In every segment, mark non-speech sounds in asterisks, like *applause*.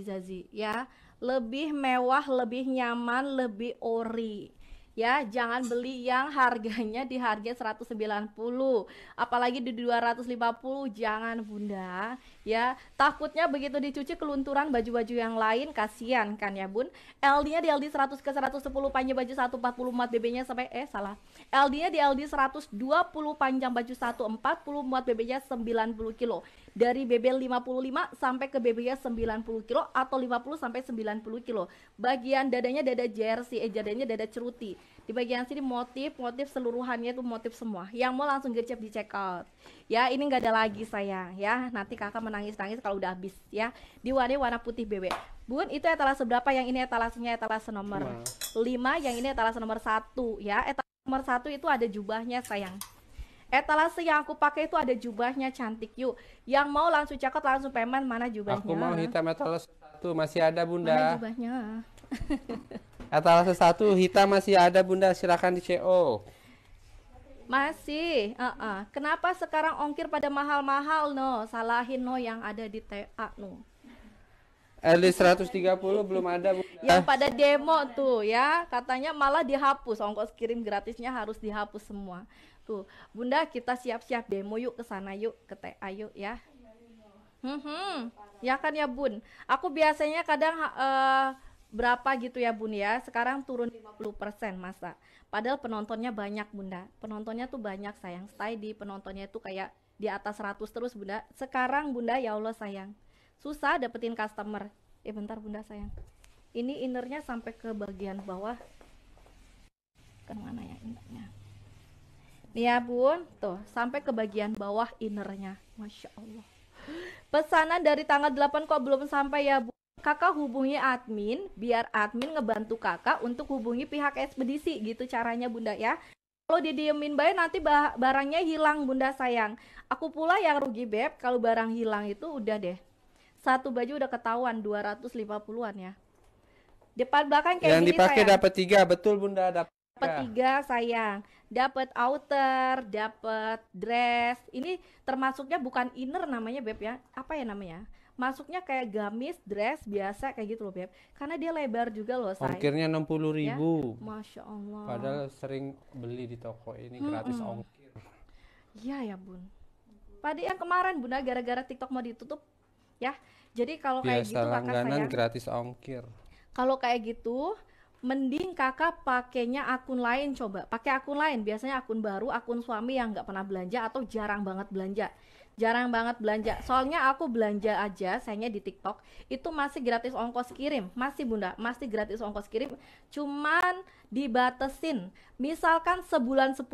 Zazi ya lebih mewah lebih nyaman lebih ori ya jangan beli yang harganya di harga 190 apalagi di 250 jangan bunda ya takutnya begitu dicuci kelunturan baju-baju yang lain kasihan kan ya bun LD nya di LD 100 ke 110 panjang baju 140 muat BB nya sampai eh salah LD nya di LD 120 panjang baju 140 muat BB nya 90 kilo dari BB 55 sampai ke BB 90 kilo atau 50 sampai 90 kilo. Bagian dadanya dada jersey, eh dadanya dada ceruti. Di bagian sini motif, motif seluruhannya itu motif semua. Yang mau langsung gercep di check out. Ya, ini nggak ada lagi sayang ya. Nanti kakak menangis-nangis kalau udah habis ya. Di warna warna putih BB. Bun, itu etalase berapa? Yang ini etalasenya etalase nomor 5, yang ini etalase nomor satu. ya. Etalase nomor satu itu ada jubahnya sayang etalase yang aku pakai itu ada jubahnya cantik yuk. Yang mau langsung cakot langsung payment mana jubahnya? Aku mau hitam etalase satu masih ada bunda. Mana jubahnya? *laughs* etalase satu hitam masih ada bunda silahkan di CO. Masih, uh -uh. kenapa sekarang ongkir pada mahal-mahal no? Salahin no yang ada di TA no. RD 130 belum ada bu. Yang pada demo tuh ya katanya malah dihapus ongkos kirim gratisnya harus dihapus semua. Tuh bunda kita siap-siap demo yuk ke sana yuk ke TA yuk ya. Hmm, ya kan ya bun. Aku biasanya kadang uh, berapa gitu ya bun ya. Sekarang turun 50% masa. Padahal penontonnya banyak bunda. Penontonnya tuh banyak sayang. Stay di penontonnya tuh kayak di atas 100 terus bunda. Sekarang bunda ya Allah sayang susah dapetin customer eh bentar bunda sayang ini innernya sampai ke bagian bawah ke mana ya innernya nih ya bun tuh sampai ke bagian bawah innernya masya allah pesanan dari tanggal 8 kok belum sampai ya bu kakak hubungi admin biar admin ngebantu kakak untuk hubungi pihak ekspedisi gitu caranya bunda ya kalau didiemin bayar nanti barangnya hilang bunda sayang aku pula yang rugi beb kalau barang hilang itu udah deh satu baju udah ketahuan 250-an ya. Depan belakang kayak Yang gini, dipakai dapat tiga, betul Bunda dapat. Dapat tiga sayang, dapat outer, dapat dress. Ini termasuknya bukan inner namanya beb ya, apa ya namanya? Masuknya kayak gamis, dress biasa kayak gitu loh beb. Karena dia lebar juga loh sayang. Ongkirnya enam puluh ribu. Ya? Masya Allah. Padahal sering beli di toko ini hmm, gratis ongkir. Iya ya bun. Pada yang kemarin bunda gara-gara TikTok mau ditutup ya jadi kalau kayak gitu kakak saya gratis ongkir kalau kayak gitu mending kakak pakainya akun lain coba pakai akun lain biasanya akun baru akun suami yang nggak pernah belanja atau jarang banget belanja jarang banget belanja soalnya aku belanja aja sayangnya di TikTok itu masih gratis ongkos kirim masih bunda masih gratis ongkos kirim cuman dibatesin misalkan sebulan 10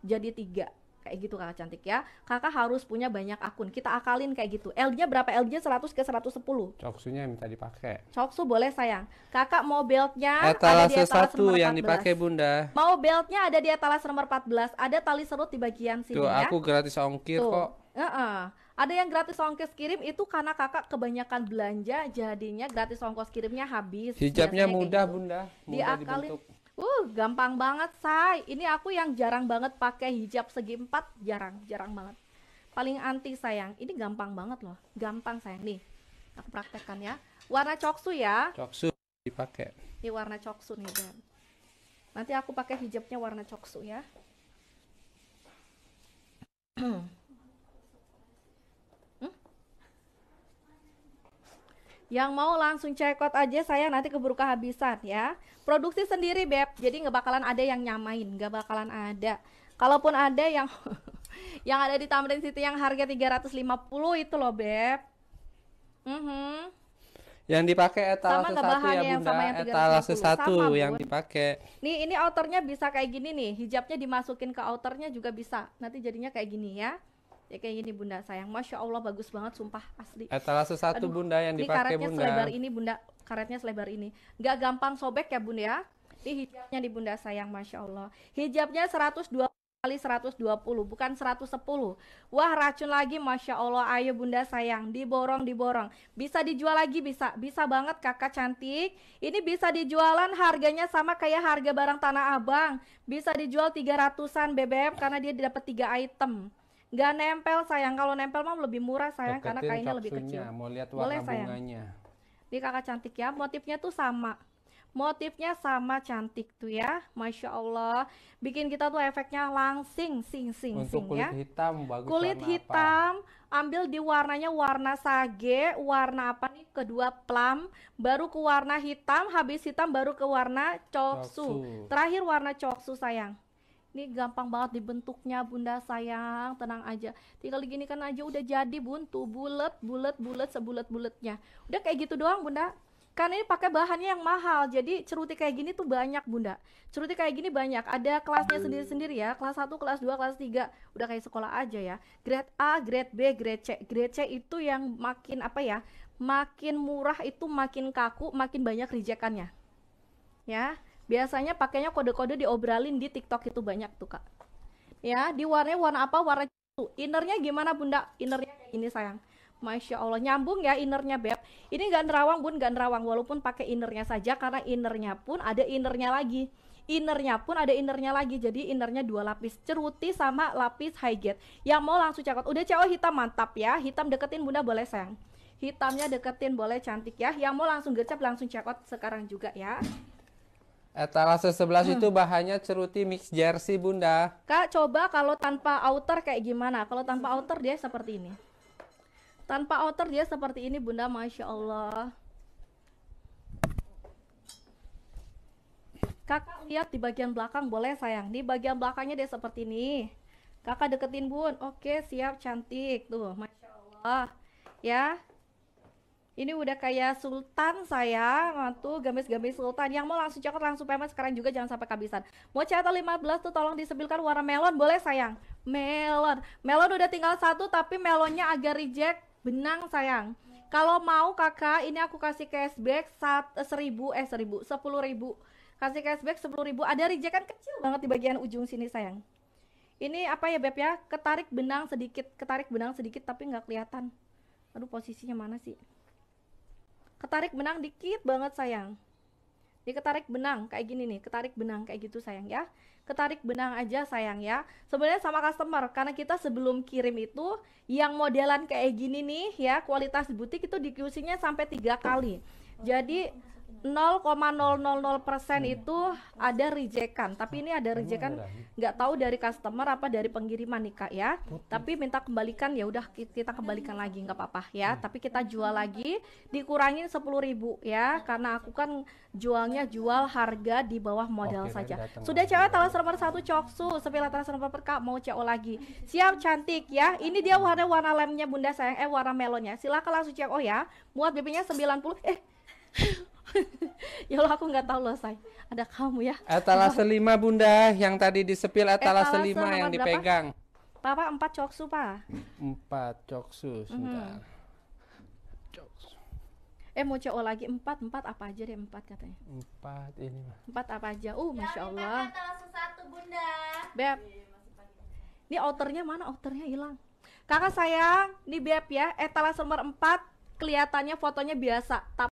jadi tiga kayak gitu kakak cantik ya kakak harus punya banyak akun kita akalin kayak gitu LD-nya berapa LD-nya 100 ke 110 coksunya nya minta dipakai coksu boleh sayang kakak mau beltnya etalase ada di etalase satu yang dipakai bunda mau beltnya ada di etalase nomor 14 ada tali serut di bagian sini tuh ya. aku gratis ongkir Tuh. kok uh -uh. Ada yang gratis ongkos kirim itu karena kakak kebanyakan belanja jadinya gratis ongkos kirimnya habis. Hijabnya mudah gitu. bunda, mudah diakalin. Dibentuk. Uh, gampang banget, Say. Ini aku yang jarang banget pakai hijab segi empat, jarang, jarang banget. Paling anti, sayang. Ini gampang banget loh. Gampang, sayang. Nih, aku praktekkan ya. Warna coksu ya. Coksu dipakai. Ini warna coksu nih, dan Nanti aku pakai hijabnya warna coksu ya. *clears throat* Yang mau langsung check out aja saya nanti keburu kehabisan ya. Produksi sendiri beb, jadi nggak bakalan ada yang nyamain, nggak bakalan ada. Kalaupun ada yang *laughs* yang ada di Tamrin City yang harga 350 itu loh beb. Mm -hmm. Yang dipakai etalase sama satu ya, ya bunda, sama yang etalase satu sama, yang dipakai. Nih ini outernya bisa kayak gini nih, hijabnya dimasukin ke outernya juga bisa. Nanti jadinya kayak gini ya ya kayak gini bunda sayang masya allah bagus banget sumpah asli etalase eh, satu Aduh, bunda yang dipakai karetnya bunda selebar ini bunda karetnya selebar ini nggak gampang sobek ya bunda ya ini hijabnya di bunda sayang masya allah hijabnya seratus dua kali 120 bukan 110 wah racun lagi masya allah ayo bunda sayang diborong diborong bisa dijual lagi bisa bisa banget kakak cantik ini bisa dijualan harganya sama kayak harga barang tanah abang bisa dijual 300an bbm karena dia dapat tiga item Nggak nempel sayang. Kalau nempel mah lebih murah sayang Deketin karena kainnya lebih kecil. Mau lihat Boleh, sayang. bunganya. Ini kakak cantik ya. Motifnya tuh sama. Motifnya sama cantik tuh ya, masya Allah. Bikin kita tuh efeknya langsing, sing, sing, Untuk sing kulit ya. hitam bagus. Kulit hitam, apa? ambil di warnanya warna sage, warna apa nih? Kedua plum, baru ke warna hitam, habis hitam baru ke warna coksu. coksu. Terakhir warna coksu sayang ini gampang banget dibentuknya bunda sayang tenang aja tinggal kan aja udah jadi buntu bulat bulat bulat sebulat bulatnya udah kayak gitu doang bunda karena ini pakai bahannya yang mahal jadi ceruti kayak gini tuh banyak bunda ceruti kayak gini banyak ada kelasnya sendiri-sendiri ya kelas 1, kelas 2, kelas 3 udah kayak sekolah aja ya grade A, grade B, grade C grade C itu yang makin apa ya makin murah itu makin kaku makin banyak rijekannya ya biasanya pakainya kode-kode diobralin di TikTok itu banyak tuh kak ya di warnanya warna apa warna itu innernya gimana bunda innernya ini sayang Masya Allah nyambung ya innernya beb ini gak nerawang bun gak nerawang walaupun pakai innernya saja karena innernya pun ada innernya lagi innernya pun ada innernya lagi jadi innernya dua lapis ceruti sama lapis high get. yang mau langsung cakot udah cewek hitam mantap ya hitam deketin bunda boleh sayang hitamnya deketin boleh cantik ya yang mau langsung gercep langsung cakot sekarang juga ya Etalase eh, 11 hmm. itu bahannya ceruti mix jersey bunda. Kak coba kalau tanpa outer kayak gimana? Kalau tanpa outer dia seperti ini. Tanpa outer dia seperti ini bunda, masya Allah. Kakak lihat di bagian belakang boleh sayang. Di bagian belakangnya dia seperti ini. Kakak deketin bun. Oke siap cantik tuh, masya Allah. Ya ini udah kayak sultan saya, mantu gamis-gamis sultan. Yang mau langsung coklat langsung payment sekarang juga jangan sampai kehabisan. Mau atau 15 tuh tolong disebilkan warna melon boleh sayang. Melon. Melon udah tinggal satu tapi melonnya agak reject. Benang sayang. Kalau mau kakak ini aku kasih cashback saat eh, seribu eh seribu sepuluh ribu kasih cashback sepuluh ribu ada reject kan kecil banget di bagian ujung sini sayang ini apa ya beb ya ketarik benang sedikit ketarik benang sedikit tapi nggak kelihatan aduh posisinya mana sih ketarik benang dikit banget sayang ini ketarik benang kayak gini nih ketarik benang kayak gitu sayang ya ketarik benang aja sayang ya sebenarnya sama customer karena kita sebelum kirim itu yang modelan kayak gini nih ya kualitas butik itu di QC nya sampai tiga kali jadi persen iya. itu ada rejekan, tapi ini ada rejekan nggak tahu dari customer apa dari pengiriman nih kak ya. Betul. Tapi minta kembalikan ya udah kita kembalikan lagi nggak apa-apa ya. Hmm. Tapi kita jual lagi dikurangin sepuluh ribu ya, karena aku kan jualnya jual harga di bawah modal Oke, saja. Sudah cewek talas nomor satu coksu, sepilah talas nomor perka mau cewek lagi. Siap cantik ya. Ini dia warna warna lemnya bunda sayang eh warna melonnya. Silakan langsung cewek oh ya. Muat bibinya sembilan 90. Eh *laughs* ya Allah aku nggak tahu loh say ada kamu ya etalase lima bunda yang tadi disepil etalase, etalase lima yang berapa? dipegang papa empat coksu pak empat coksu sudah coksu eh mau coba lagi empat empat apa aja deh empat katanya empat ini empat apa aja uh ya, masya Allah satu bunda beb iya, iya, ini outernya mana outernya hilang kakak sayang ini beb ya etalase nomor empat kelihatannya fotonya biasa tapi